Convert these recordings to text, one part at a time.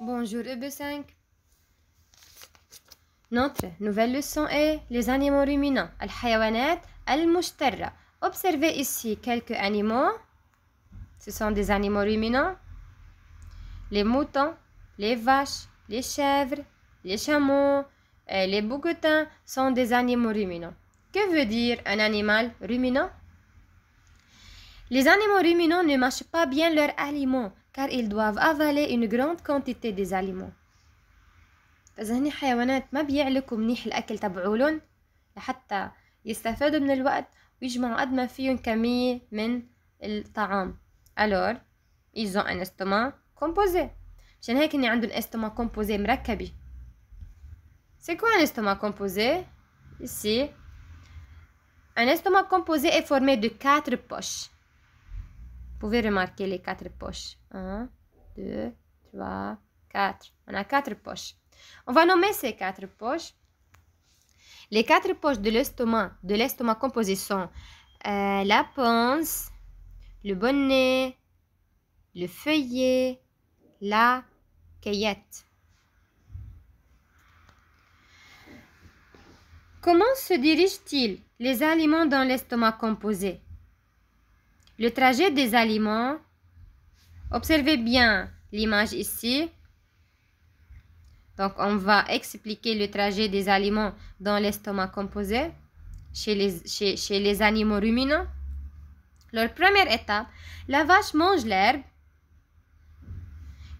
Bonjour EB5. Notre nouvelle leçon est les animaux ruminants, al-hayawanat al Observez ici quelques animaux. Ce sont des animaux ruminants. Les moutons, les vaches, les chèvres, les chameaux, et les bouquetins sont des animaux ruminants. Que veut dire un animal ruminant Les animaux ruminants ne mâchent pas bien leurs aliments car ils doivent avaler une grande quantité des aliments. فزهني حيوانات ما بيعلكوا منيح الأكل تبعولن لحتى يستفادوا من الوقت ويجمعوا قد ما فيهم كمية من الطعام. Alors, ils ont un estomac composé. هيك اني عندهم استومات كومبوزي مركبي. سي كو ان استومات كومبوزي؟ سي ان استومات كومبوزي اي فورمي دو 4 بوش. pouvez remarquer les quatre poches. 1, 2, 3, 4. On a quatre poches. On va nommer ces quatre poches. Les quatre poches de l'estomac, de l'estomac composé sont euh, la ponce, le bonnet, le feuillet, la cueillette. Comment se dirigent-ils les aliments dans l'estomac composé le trajet des aliments. Observez bien l'image ici. Donc, on va expliquer le trajet des aliments dans l'estomac composé chez les, animaux ruminants. Leur première étape, la vache mange l'herbe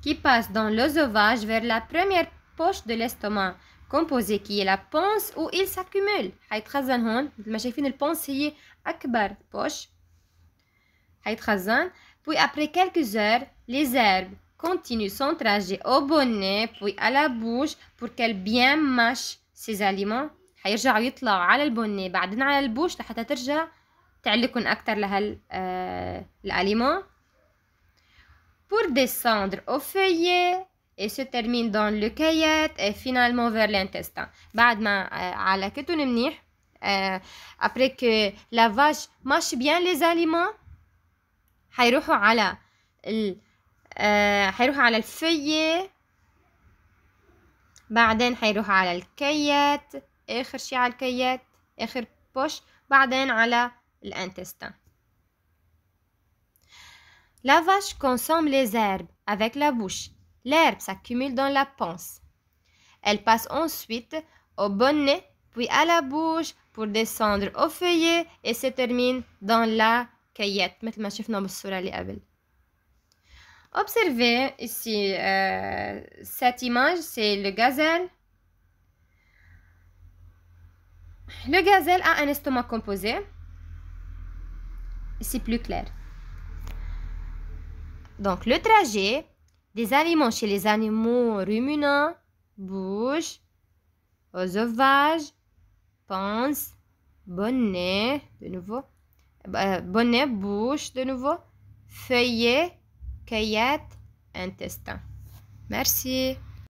qui passe dans le vers la première poche de l'estomac composé qui est la ponce où il s'accumule puis après quelques heures, les herbes continuent son trajet au bonnet, puis à la bouche, pour qu'elles bien mâchent ces aliments. حيرجعوا يطلعوا على البني بعدين على البوش pour descendre au feuillet et se termine dans le cueillette et finalement vers l'intestin euh, euh, après que la vache mâche bien les aliments il La vache consomme les herbes avec la bouche. L'herbe s'accumule dans la panse. Elle passe ensuite au bonnet, puis à la bouche pour descendre au feuillet et se termine dans la observez ici euh, cette image c'est le gazelle le gazelle a un estomac composé c'est plus clair donc le trajet des aliments chez les animaux ruminants bouge aux ovages pense bonnet de nouveau bah, bonnet, bouche de nouveau, feuillet, cueillette, intestin. Merci.